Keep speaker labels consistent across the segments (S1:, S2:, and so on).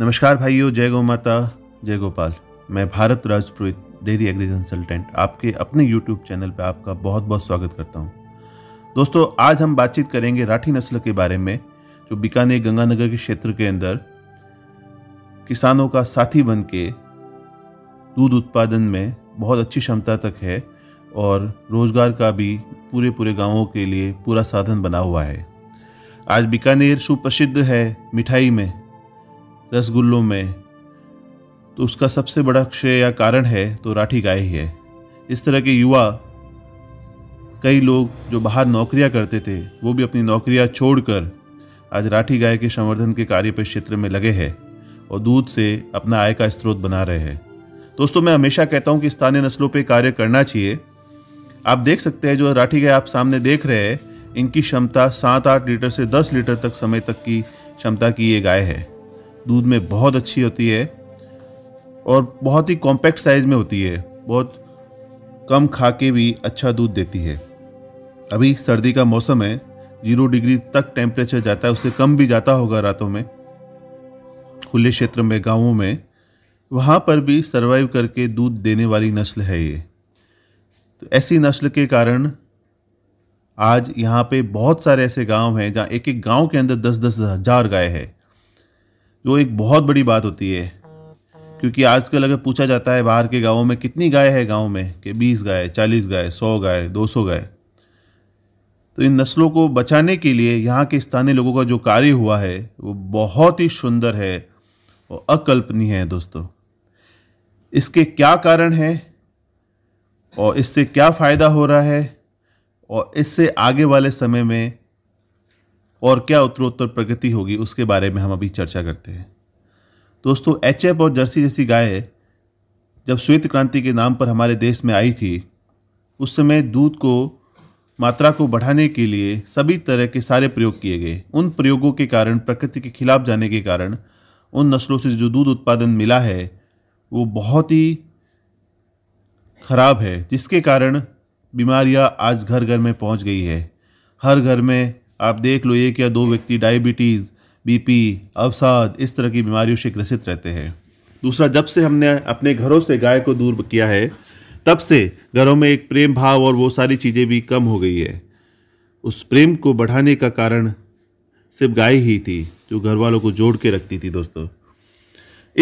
S1: नमस्कार भाइयों जय गो माता जय गोपाल मैं Bharat Raj Purohit dairy agri consultant आपके अपने यूट्यूब चैनल पर आपका बहुत बहुत स्वागत करता हूँ दोस्तों आज हम बातचीत करेंगे राठी नस्ल के बारे में जो बीकानेर गंगानगर के क्षेत्र के अंदर किसानों का साथी बन के दूध उत्पादन में बहुत अच्छी क्षमता तक है और रोज़गार का भी पूरे पूरे गांवों के लिए पूरा साधन बना हुआ है आज बीकानेर सुप्रसिद्ध है मिठाई में रसगुल्लों में तो उसका सबसे बड़ा क्षय या कारण है तो राठी गाय ही है इस तरह के युवा कई लोग जो बाहर नौकरियां करते थे वो भी अपनी नौकरियां छोड़कर आज राठी गाय के संवर्धन के कार्य पर क्षेत्र में लगे हैं और दूध से अपना आय का स्रोत बना रहे हैं दोस्तों मैं हमेशा कहता हूँ कि स्थानीय नस्लों पर कार्य करना चाहिए आप देख सकते हैं जो राठी गाय आप सामने देख रहे हैं इनकी क्षमता सात आठ लीटर से दस लीटर तक समय तक की क्षमता की ये गाय है दूध में बहुत अच्छी होती है और बहुत ही कॉम्पैक्ट साइज़ में होती है बहुत कम खा के भी अच्छा दूध देती है अभी सर्दी का मौसम है जीरो डिग्री तक टेम्परेचर जाता है उससे कम भी जाता होगा रातों में खुले क्षेत्र में गांवों में वहाँ पर भी सरवाइव करके दूध देने वाली नस्ल है ये तो ऐसी नस्ल के कारण आज यहाँ पे बहुत सारे ऐसे गांव हैं जहाँ एक एक गांव के अंदर दस दस हज़ार गाय है वो एक बहुत बड़ी बात होती है क्योंकि आजकल अगर पूछा जाता है बाहर के गांवों में कितनी गाय है गाँव में कि बीस गाय चालीस गाय सौ गाय दो सौ गाय तो इन नस्लों को बचाने के लिए यहाँ के स्थानीय लोगों का जो कार्य हुआ है वो बहुत ही सुंदर है और अकल्पनीय है दोस्तों इसके क्या कारण है और इससे क्या फ़ायदा हो रहा है और इससे आगे वाले समय में और क्या उत्तरोत्तर प्रगति होगी उसके बारे में हम अभी चर्चा करते हैं दोस्तों एच और जर्सी जैसी गाय जब श्वेत क्रांति के नाम पर हमारे देश में आई थी उस समय दूध को मात्रा को बढ़ाने के लिए सभी तरह के सारे प्रयोग किए गए उन प्रयोगों के कारण प्रकृति के खिलाफ जाने के कारण उन नस्लों से जो दूध उत्पादन मिला है वो बहुत ही ख़राब है जिसके कारण बीमारियां आज घर घर में पहुंच गई है हर घर में आप देख लो एक या दो व्यक्ति डायबिटीज़ बीपी अवसाद इस तरह की बीमारियों से ग्रसित रहते हैं दूसरा जब से हमने अपने घरों से गाय को दूर किया है तब से घरों में एक प्रेम भाव और वो सारी चीज़ें भी कम हो गई है उस प्रेम को बढ़ाने का कारण सिर्फ गाय ही थी जो घर वालों को जोड़ के रखती थी दोस्तों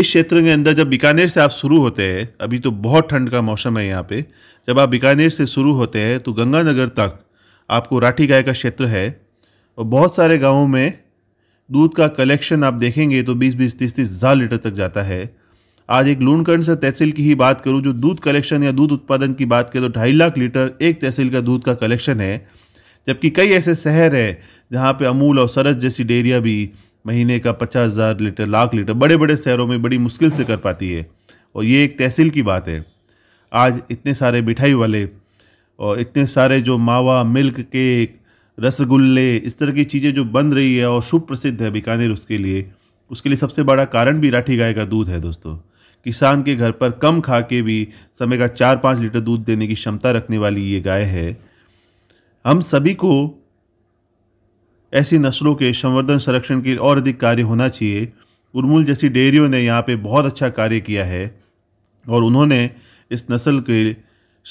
S1: इस क्षेत्र के अंदर जब बीकानेर से आप शुरू होते हैं अभी तो बहुत ठंड का मौसम है यहाँ पे जब आप बीकानेर से शुरू होते हैं तो गंगानगर तक आपको राठी गाय का क्षेत्र है और बहुत सारे गाँवों में दूध का कलेक्शन आप देखेंगे तो बीस बीस तीस तीस हज़ार लीटर तक जाता है आज एक लूनकंड से तहसील की ही बात करूं जो दूध कलेक्शन या दूध उत्पादन की बात करें तो ढाई लाख लीटर एक तहसील का दूध का कलेक्शन है जबकि कई ऐसे शहर हैं जहाँ पर अमूल और सरस जैसी डेरियाँ भी महीने का पचास हज़ार लीटर लाख लीटर बड़े बड़े शहरों में बड़ी मुश्किल से कर पाती है और ये एक तहसील की बात है आज इतने सारे मिठाई वाले और इतने सारे जो मावा मिल्क केक रसगुल्ले इस तरह की चीज़ें जो बन रही है और शुभ प्रसिद्ध है बीकानेर उसके लिए उसके लिए सबसे बड़ा कारण भी राठी गाय का दूध है दोस्तों किसान के घर पर कम खा के भी समय का चार पाँच लीटर दूध देने की क्षमता रखने वाली ये गाय है हम सभी को ऐसी नस्लों के संवर्धन संरक्षण के और अधिक कार्य होना चाहिए उर्मूल जैसी डेयरियों ने यहाँ पे बहुत अच्छा कार्य किया है और उन्होंने इस नस्ल के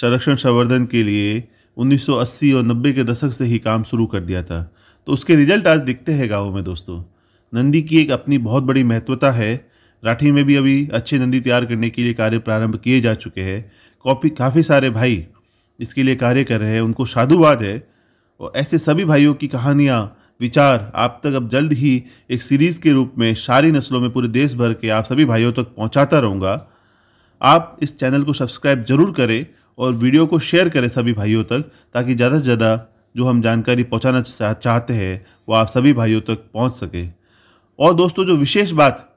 S1: संरक्षण संवर्धन के लिए 1980 और 90 के दशक से ही काम शुरू कर दिया था तो उसके रिजल्ट आज दिखते हैं गाँव में दोस्तों नंदी की एक अपनी बहुत बड़ी महत्वता है राठी में भी अभी अच्छे नंदी तैयार करने के लिए कार्य प्रारंभ किए जा चुके हैं कॉपी काफ़ी सारे भाई इसके लिए कार्य कर रहे हैं उनको साधुवाद है और ऐसे सभी भाइयों की कहानियाँ विचार आप तक अब जल्द ही एक सीरीज़ के रूप में सारी नस्लों में पूरे देश भर के आप सभी भाइयों तक पहुँचाता रहूँगा आप इस चैनल को सब्सक्राइब जरूर करें और वीडियो को शेयर करें सभी भाइयों तक ताकि ज़्यादा से ज़्यादा जो हम जानकारी पहुंचाना चाहते हैं वो आप सभी भाइयों तक पहुंच सके और दोस्तों जो विशेष बात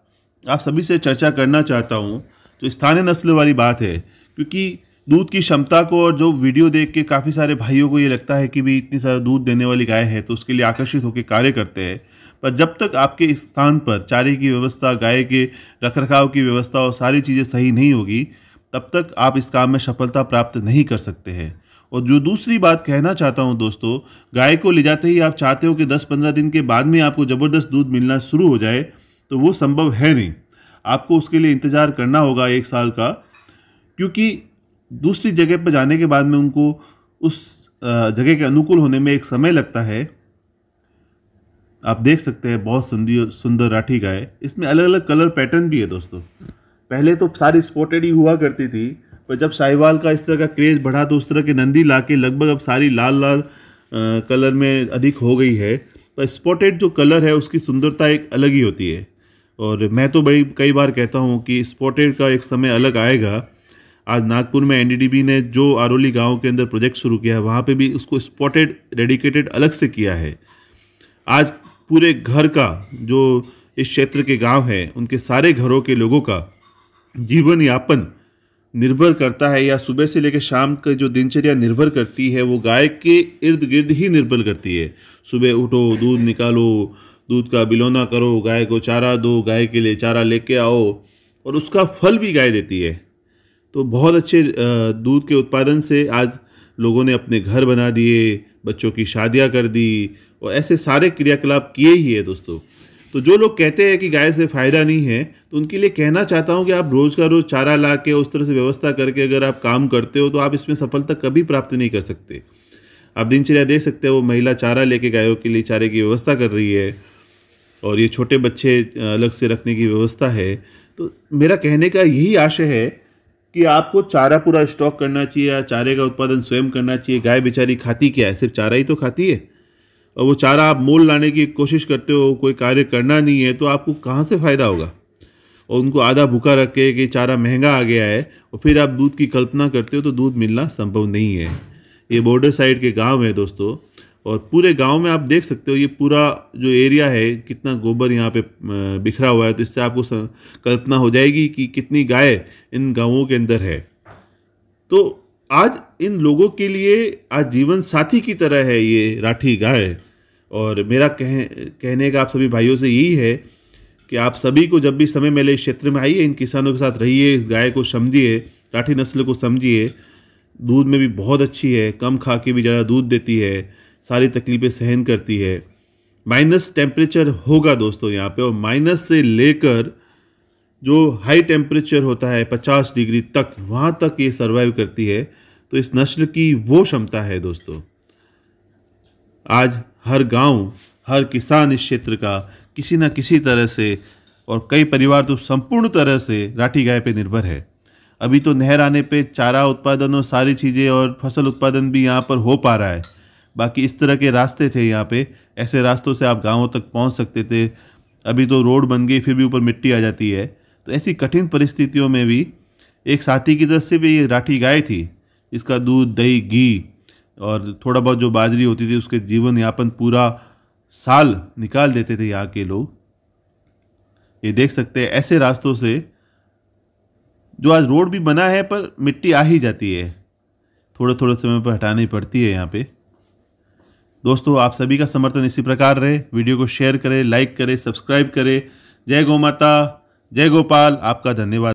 S1: आप सभी से चर्चा करना चाहता हूं तो स्थानीय नस्ल वाली बात है क्योंकि दूध की क्षमता को और जो वीडियो देख के काफ़ी सारे भाइयों को ये लगता है कि भी इतनी सारा दूध देने वाली गाय है तो उसके लिए आकर्षित होकर कार्य करते हैं पर जब तक आपके स्थान पर चारे की व्यवस्था गाय के रखरखाव की व्यवस्था और सारी चीज़ें सही नहीं होगी तब तक आप इस काम में सफलता प्राप्त नहीं कर सकते हैं और जो दूसरी बात कहना चाहता हूँ दोस्तों गाय को ले जाते ही आप चाहते हो कि 10-15 दिन के बाद में आपको ज़बरदस्त दूध मिलना शुरू हो जाए तो वो संभव है नहीं आपको उसके लिए इंतज़ार करना होगा एक साल का क्योंकि दूसरी जगह पर जाने के बाद में उनको उस जगह के अनुकूल होने में एक समय लगता है आप देख सकते हैं बहुत सुंदर सुंदर राठी गाय इसमें अलग अलग कलर पैटर्न भी है दोस्तों पहले तो सारी स्पोर्टेड ही हुआ करती थी पर जब साहिवाल का इस तरह का क्रेज़ बढ़ा तो उस तरह की नंदी ला लगभग अब सारी लाल लाल कलर में अधिक हो गई है पर स्पॉटेड जो कलर है उसकी सुंदरता एक अलग ही होती है और मैं तो बड़ी कई बार कहता हूँ कि स्पॉटेड का एक समय अलग आएगा आज नागपुर में एनडीडीबी ने जो आरोली गांव के अंदर प्रोजेक्ट शुरू किया है वहाँ पर भी उसको स्पॉटेड डेडिकेटेड अलग से किया है आज पूरे घर का जो इस क्षेत्र के गांव हैं उनके सारे घरों के लोगों का जीवन यापन निर्भर करता है या सुबह से लेकर शाम का जो दिनचर्या निर्भर करती है वो गाय के इर्द गिर्द ही निर्भर करती है सुबह उठो दूध निकालो दूध का बिलोना करो गाय को चारा दो गाय के लिए चारा लेके आओ और उसका फल भी गाय देती है तो बहुत अच्छे दूध के उत्पादन से आज लोगों ने अपने घर बना दिए बच्चों की शादियाँ कर दी और ऐसे सारे क्रियाकलाप किए ही है दोस्तों तो जो लोग कहते हैं कि गाय से फ़ायदा नहीं है तो उनके लिए कहना चाहता हूँ कि आप रोज़ का रोज़ चारा ला के उस तरह से व्यवस्था करके अगर आप काम करते हो तो आप इसमें सफलता कभी प्राप्त नहीं कर सकते आप दिनचर्या देख सकते हो वो महिला चारा लेके गायों के लिए चारे की व्यवस्था कर रही है और ये छोटे बच्चे अलग से रखने की व्यवस्था है तो मेरा कहने का यही आशय है कि आपको चारा पूरा स्टॉक करना चाहिए या चारे का उत्पादन स्वयं करना चाहिए गाय बेचारी खाती क्या है सिर्फ चारा ही तो खाती है और वो चारा आप मोल लाने की कोशिश करते हो कोई कार्य करना नहीं है तो आपको कहाँ से फ़ायदा होगा और उनको आधा भूखा रख के कि चारा महंगा आ गया है और फिर आप दूध की कल्पना करते हो तो दूध मिलना संभव नहीं है ये बॉर्डर साइड के गांव है दोस्तों और पूरे गांव में आप देख सकते हो ये पूरा जो एरिया है कितना गोबर यहाँ पे बिखरा हुआ है तो इससे आपको कल्पना हो जाएगी कि कितनी गाय इन गाँवों के अंदर है तो आज इन लोगों के लिए आज जीवन साथी की तरह है ये राठी गाय और मेरा कह कहने का आप सभी भाइयों से यही है कि आप सभी को जब भी समय मिले इस क्षेत्र में आइए इन किसानों के साथ रहिए इस गाय को समझिए राठी नस्ल को समझिए दूध में भी बहुत अच्छी है कम खा के भी ज़्यादा दूध देती है सारी तकलीफ़ें सहन करती है माइनस टेम्परेचर होगा दोस्तों यहाँ पे और माइनस से लेकर जो हाई टेम्परेचर होता है पचास डिग्री तक वहाँ तक ये सर्वाइव करती है तो इस नस्ल की वो क्षमता है दोस्तों आज हर गांव, हर किसान इस क्षेत्र का किसी न किसी तरह से और कई परिवार तो संपूर्ण तरह से राठी गाय पे निर्भर है अभी तो नहर आने पे चारा उत्पादन और सारी चीज़ें और फसल उत्पादन भी यहाँ पर हो पा रहा है बाकी इस तरह के रास्ते थे यहाँ पे ऐसे रास्तों से आप गांवों तक पहुँच सकते थे अभी तो रोड बन गई फिर भी ऊपर मिट्टी आ जाती है तो ऐसी कठिन परिस्थितियों में भी एक साथी की तरफ से भी ये राठी गाय थी इसका दूध दही घी और थोड़ा बहुत जो बाजरी होती थी उसके जीवन यापन पूरा साल निकाल देते थे यहाँ के लोग ये देख सकते हैं ऐसे रास्तों से जो आज रोड भी बना है पर मिट्टी आ ही जाती है थोड़े थोड़े समय पर हटानी पड़ती है यहाँ पे दोस्तों आप सभी का समर्थन इसी प्रकार रहे वीडियो को शेयर करें लाइक करें सब्सक्राइब करें जय गौ माता जय गोपाल आपका धन्यवाद